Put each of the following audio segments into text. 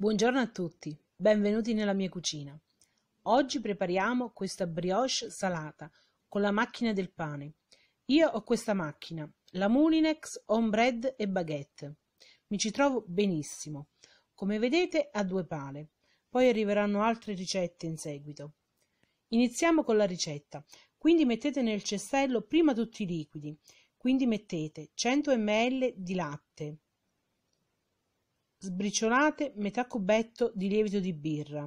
Buongiorno a tutti, benvenuti nella mia cucina. Oggi prepariamo questa brioche salata con la macchina del pane. Io ho questa macchina, la Mulinex on bread e baguette. Mi ci trovo benissimo. Come vedete ha due pale. Poi arriveranno altre ricette in seguito. Iniziamo con la ricetta. Quindi mettete nel cestello prima tutti i liquidi. Quindi mettete 100 ml di latte, Sbriciolate metà cubetto di lievito di birra.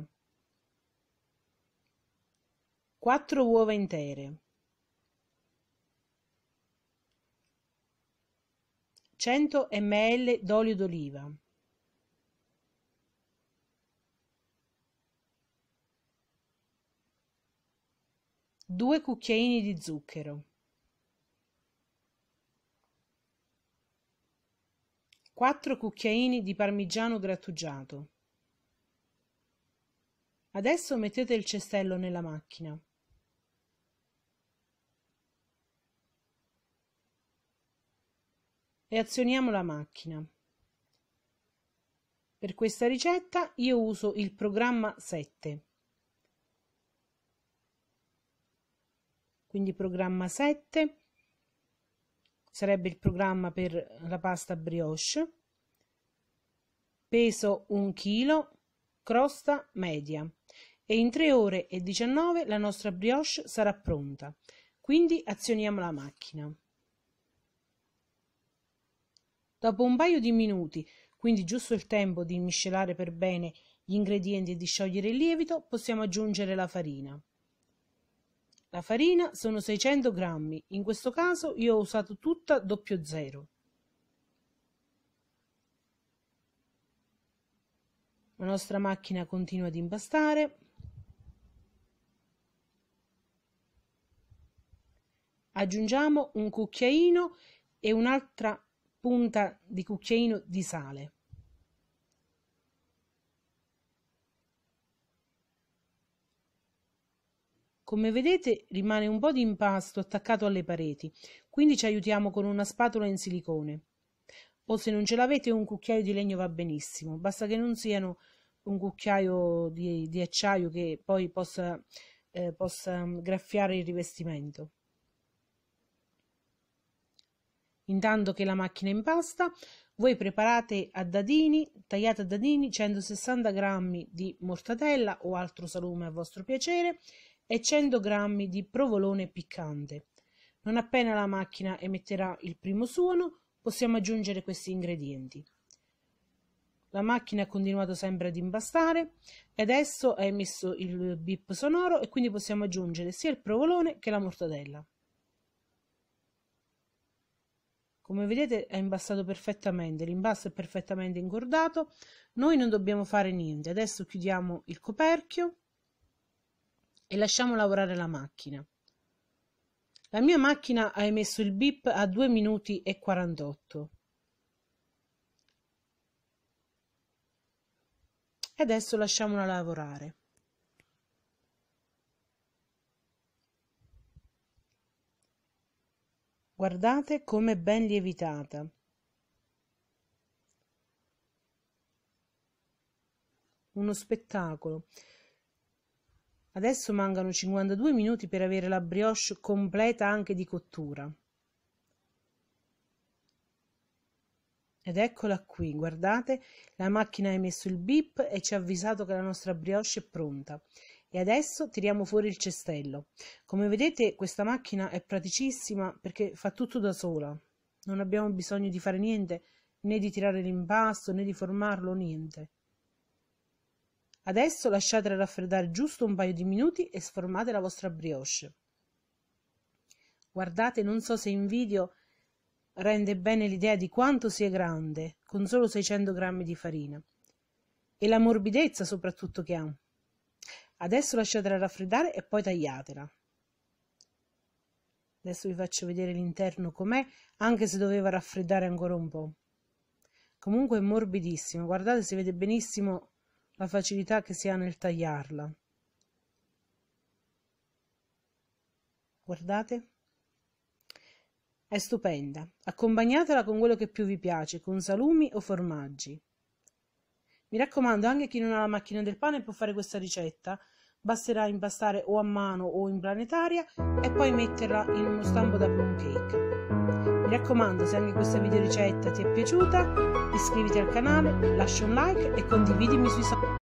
Quattro uova intere. 100 ml d'olio d'oliva. due cucchiaini di zucchero. 4 cucchiaini di parmigiano grattugiato. Adesso mettete il cestello nella macchina. E azioniamo la macchina. Per questa ricetta io uso il programma 7. Quindi programma 7 sarebbe il programma per la pasta brioche, peso 1 kg, crosta media e in 3 ore e 19 la nostra brioche sarà pronta. Quindi azioniamo la macchina. Dopo un paio di minuti, quindi giusto il tempo di miscelare per bene gli ingredienti e di sciogliere il lievito, possiamo aggiungere la farina. La farina sono 600 grammi, in questo caso io ho usato tutta doppio zero. La nostra macchina continua ad impastare. Aggiungiamo un cucchiaino e un'altra punta di cucchiaino di sale. Come vedete rimane un po' di impasto attaccato alle pareti, quindi ci aiutiamo con una spatola in silicone. O se non ce l'avete un cucchiaio di legno va benissimo, basta che non siano un cucchiaio di, di acciaio che poi possa, eh, possa mm, graffiare il rivestimento. Intanto che la macchina impasta, voi preparate a dadini, tagliate a dadini 160 g di mortadella o altro salume a vostro piacere e 100 grammi di provolone piccante. Non appena la macchina emetterà il primo suono, possiamo aggiungere questi ingredienti. La macchina ha continuato sempre ad imbastare e adesso ha emesso il bip sonoro e quindi possiamo aggiungere sia il provolone che la mortadella. Come vedete è imbastato perfettamente, l'imbasto è perfettamente ingordato, noi non dobbiamo fare niente. Adesso chiudiamo il coperchio e lasciamo lavorare la macchina. La mia macchina ha emesso il bip a 2 minuti e 48. E adesso lasciamola lavorare. Guardate come ben lievitata. Uno spettacolo. Adesso mancano 52 minuti per avere la brioche completa anche di cottura. Ed eccola qui, guardate, la macchina ha emesso il bip e ci ha avvisato che la nostra brioche è pronta. E adesso tiriamo fuori il cestello. Come vedete questa macchina è praticissima perché fa tutto da sola. Non abbiamo bisogno di fare niente, né di tirare l'impasto, né di formarlo, niente. Adesso lasciatela raffreddare giusto un paio di minuti e sformate la vostra brioche. Guardate, non so se in video rende bene l'idea di quanto sia grande, con solo 600 grammi di farina. E la morbidezza soprattutto che ha. Adesso lasciatela raffreddare e poi tagliatela. Adesso vi faccio vedere l'interno com'è, anche se doveva raffreddare ancora un po'. Comunque è morbidissimo, guardate si vede benissimo la facilità che si ha nel tagliarla. Guardate. È stupenda. Accompagnatela con quello che più vi piace, con salumi o formaggi. Mi raccomando, anche chi non ha la macchina del pane può fare questa ricetta. Basterà impastare o a mano o in planetaria e poi metterla in uno stampo da plum cake raccomando, se anche questa videoricetta ti è piaciuta, iscriviti al canale, lascia un like e condividimi sui social.